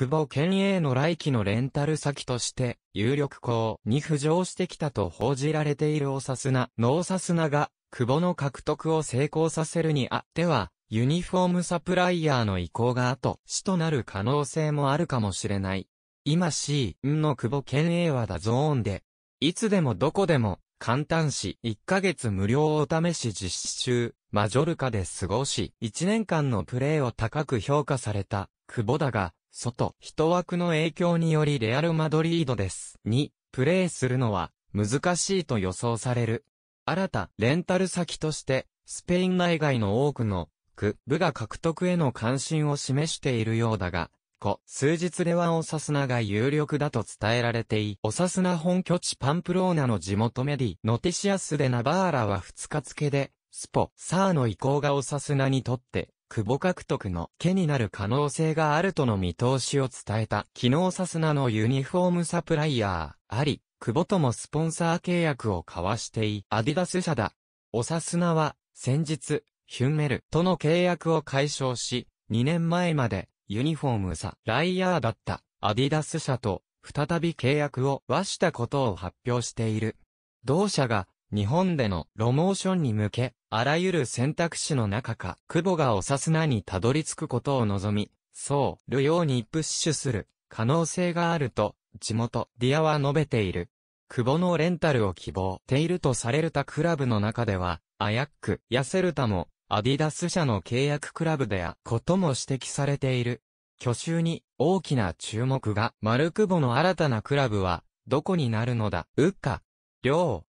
久保県営の来期のレンタル先として、有力校に浮上してきたと報じられているオサスナ、ノーサスナが、久保の獲得を成功させるにあっては、ユニフォームサプライヤーの意向が後、死となる可能性もあるかもしれない。今 C の久保県営はだゾーンで、いつでもどこでも、簡単し、1ヶ月無料お試し実施中、マジョルカで過ごし、1年間のプレーを高く評価された、久保だが、外、一枠の影響によりレアル・マドリードです。2、プレーするのは難しいと予想される。新た、レンタル先として、スペイン内外の多くの、区、部が獲得への関心を示しているようだが、個、数日ではオサスナが有力だと伝えられてい、オサスナ本拠地パンプローナの地元メディ、ノティシアスでナバーラは2日付で、スポ、サーの意向がオサスナにとって、久保獲得の家になる可能性があるとの見通しを伝えた昨日サスナのユニフォームサプライヤー、あり、久保ともスポンサー契約を交わしていアディダス社だ。おサスナは、先日、ヒュンメルとの契約を解消し、2年前までユニフォームサライヤーだったアディダス社と再び契約を和したことを発表している。同社が日本でのロモーションに向けあらゆる選択肢の中か、久保がおさすなにたどり着くことを望み、そう、るようにプッシュする、可能性があると、地元、ディアは述べている。久保のレンタルを希望ているとされる他クラブの中では、アヤック、ヤセルタも、アディダス社の契約クラブであ、ことも指摘されている。去就に、大きな注目が、マルクボの新たなクラブは、どこになるのだ、うっか。う。